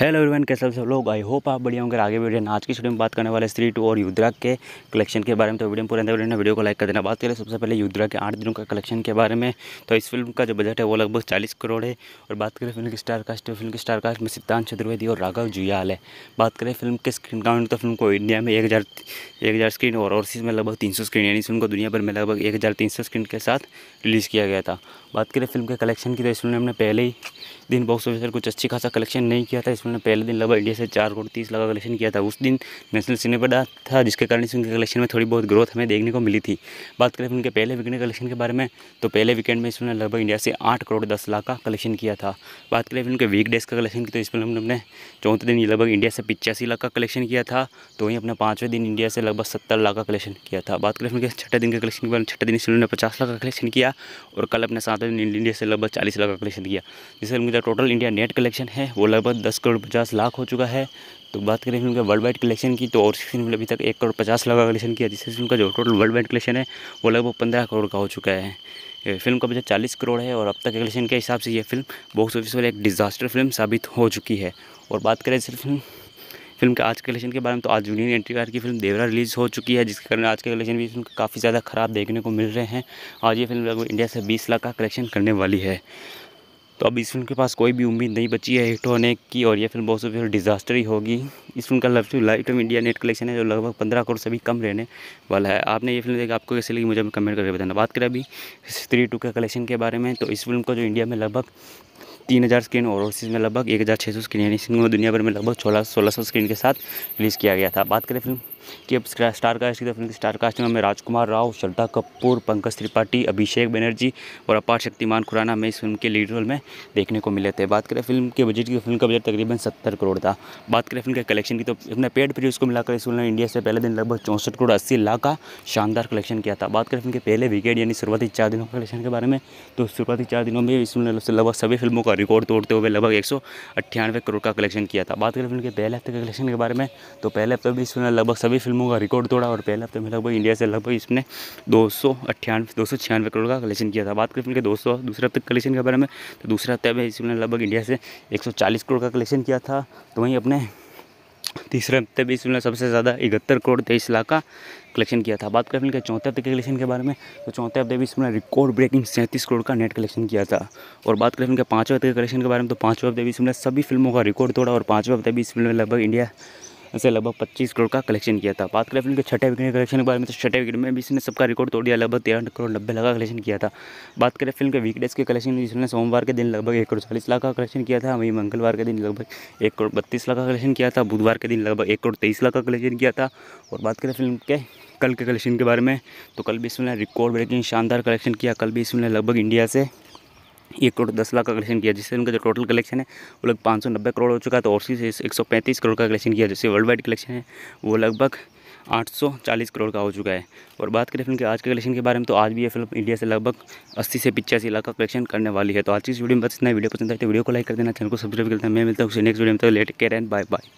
hello everyone कैसे सब लोग आई होप आप बढ़िया होंगे आगे वीडियो आज की वीडियो में बात करने वाले स्त्री टू और युद्रा के कलेक्शन के बारे में तो वीडियो पूरे अंदर वीडियो, वीडियो को लाइक कर देना बात करें सबसे पहले युद्रा के आठ दिनों का कलेक्शन के बारे में तो इस फिल्म का जो बजट है वो लगभग चालीस करोड़ है और बात करें फिल्म की स्टार कास्ट फिल्म की स्टार कास्ट में सिद्धांत चतुर्वेदी और राघव जुयाल है बात करें फिल्म के स्क्रीन काउंट तो फिल्म को इंडिया में एक हज़ार एक हज़ार स्क्रीन और ओवरसीज़ में लगभग तीन सौ स्क्रीन यानी फिल्म को दुनिया भर में लगभग एक हज़ार तीन सौ स्क्रीन के साथ रिलीज़ किया गया था बात करें फिल्म के कलेक्शन की तो इस फिल्म ने हमने पहले ही दिन बॉक्स ऑफिस कुछ अच्छी खासा कलेक्शन नहीं किया था इसमें पहले दिन लगभग इंडिया से चार करोड़ तीस लाख का कलेक्शन किया था उस दिन नेशनल सिने बड़ा था जिसके कारण इसके कलेक्शन में थोड़ी बहुत ग्रोथ हमें देखने को मिली थी बात करें उनके पहले वीकेंड कलेक्शन के बारे में तो पहले वीकेंड में इसमें लगभग इंडिया से आठ करोड़ दस लाख का कलेक्शन किया था बात करें उनके वीक वीकडेज का कलेक्शन की तो इसमें हमने अपने चौथे दिन लगभग इंडिया से पिचासी लाख का कलेक्शन किया था तो वहीं अपने पाँचवें दिन इंडिया से लगभग सत्तर लाख का कलेक्शन किया था बात करें उनके छठे दिन के कलेक्शन के बारे में छठे दिन इसमें पचास लाख का कलेक्शन किया और कल अपने सातवें दिन इंडिया से लगभग चालीस लाख का कलेक्शन किया जिससे film total India net collection है वो लगभग दस करोड़ पचास लाख हो चुका है तो बात करें फिल्म के वर्ल्ड वाइड कलेक्शन की तो और सिक्स फिल्म अभी तक एक करोड़ पचास लाख का कलेक्शन किया जिससे फिल्म का जो टोटल वर्ल्ड वाइड कलेक्शन है वो लगभग पंद्रह करोड़ का हो चुका है फिल्म का बजट चालीस करोड़ है और अब तक कलेक्शन के हिसाब से ये फिल्म बॉक्स ऑफिस पर एक डिज़ास्टर फिल्म साबित हो चुकी है और बात करें सिर्फ फिल्म फिल्म के आज के कलेक्शन के बारे में तो आज जूनियर कार की फिल्म देवरा रिलीज़ हो चुकी है जिसके कारण आज के कलेक्शन भी फिल्म काफ़ी ज़्यादा ख़राब देखने को मिल रहे हैं आज ये फिल्म लगभग इंडिया से बीस लाख का कलेक्शन करने वाली है तो अब इस फिल्म के पास कोई भी उम्मीद नहीं बची है हिट होने की और ये फिल्म बहुत सी डिजास्टर ही होगी इस फिल्म का love light time India net collection है जो लगभग पंद्रह करोड़ से भी कम रहने वाला है आपने ये फिल्म देखा आपको कैसे लगी मुझे कमेंट करके बताना बात करें अभी थ्री टू के कलेक्शन के बारे में तो इस फिल्म को जो इंडिया में लगभग तीन हज़ार स्क्रीन और ओवरसीज़ में लगभग एक हज़ार छः सौ स्क्रीन यानी दुनिया भर में लगभग सोलह सोलह सौ स्क्रीन के साथ रिलीज़ किया गया था बात करें फिल्म कि अब स्टार कास्ट की तरफ स्टार कास्ट में राजकुमार राव श्रद्धा कपूर पंकज त्रिपाठी अभिषेक बनर्जी और अपार शक्तिमान खुराना हमें इस फिल्म के लीड रोल में देखने को मिले थे बात करें फिल्म के बजट की फिल्म तो का बजट तकरीबन सत्तर करोड़ था बात करें फिल्म के कलेक्शन की तो अपने पेड पर को मिलाकर इस फिल्म ने इंडिया से पहले दिन लगभग चौंसठ करोड़ अस्सी लाख का शानदार कलेक्शन किया था बात करें फिल्म के पहले विकेट यानी शुरुआती चार दिनों के कलेक्शन के बारे में तो शुरुआती चार दिनों में इस फिल्म ने लगभग सभी फिल्मों का रिकॉर्ड तोड़ते हुए लगभग एक करोड़ का कलेक्शन किया था बात करें फिल्म के पहले हफ्ते के कलेक्शन के बारे में तो पहले हफ्ते भी इस फिल्म ने लगभग सभी सभी फिल्मों का रिकॉर्ड तोड़ा और पहले हफ्ते में लगभग इंडिया से लगभग इसने दो सौ अट्ठानवे करोड़ का कलेक्शन किया था बात करें फिल्म के दो दूसरे हफ्ते कलेक्शन के बारे में तो दूसरे हफ्ते में इसने लगभग इंडिया से एक करोड़ का कलेक्शन किया था तो वहीं अपने तीसरे हफ्ते भी इसमें सबसे ज़्यादा इकहत्तर करोड़ तेईस लाख का कलेक्शन किया था बात करें फिल्म के चौथे हफ्ते के कलेक्शन के बारे में तो चौथे हफ्ते भी इसमें रिकॉर्ड ब्रेकिंग सैंतीस करोड़ का नेट कलेक्शन किया था और बात करें फिल्म के पाँचवें हफ्ते के कलेक्शन के बारे में तो पाँचवें हफ्ते भी इसमें सभी फिल्मों का रिकॉर्ड तोड़ा और पाँचवें हफ्ते भी इसमें लगभग इंडिया से लगभग पच्चीस करोड़ का कलेक्शन किया था बात करें फिल्म के छठे विकेट कलेक्शन के बारे में तो छठे विकेट में भी इसने सबका रिकॉर्ड तोड़ दिया लगभग तेरह करोड़ नब्बे लाख का कलेक्शन किया था बात करें फिल्म के वीकडेज के कलेक्शन जिसने सोमवार के दिन लगभग एक करोड़ चालीस लाख का कलेक्शन किया था वहीं मंगलवार के दिन लगभग एक करोड़ बत्तीस लाख का कलेक्शन किया था बुधवार के दिन लगभग एक करोड़ तेईस लाख का कलेक्शन किया था और बात करें फिल्म के कल के कलेक्शन के बारे में तो कल भी इसमें रिकॉर्ड ब्रेकिंग शानदार कलेक्शन किया कल भी इसमें लगभग इंडिया से एक करोड़ दस लाख का कलेक्शन किया जिससे उनका जो टोटल कलेक्शन है वो लगभग पाँच सौ नब्बे करोड़ हो चुका है तो और सी से एक सौ पैंतीस करोड़ का कलेक्शन किया जिससे वर्ल्ड वाइड कलेक्शन है वो लगभग आठ सौ चालीस करोड़ का हो चुका है और बात करें फिल्म के आज के कलेक्शन के बारे में तो आज भी ये फिल्म इंडिया से लगभग अस्सी से पिचासी लाख का कलेक्शन करने वाली है तो आज की इस वीडियो में बस इतना वीडियो पसंद आए तो वीडियो को लाइक कर देना चैनल को सब्सक्राइब कर देना मैं मिलता हूँ उसे नेक्स्ट वीडियो में तो लेट के एंड बाय बाय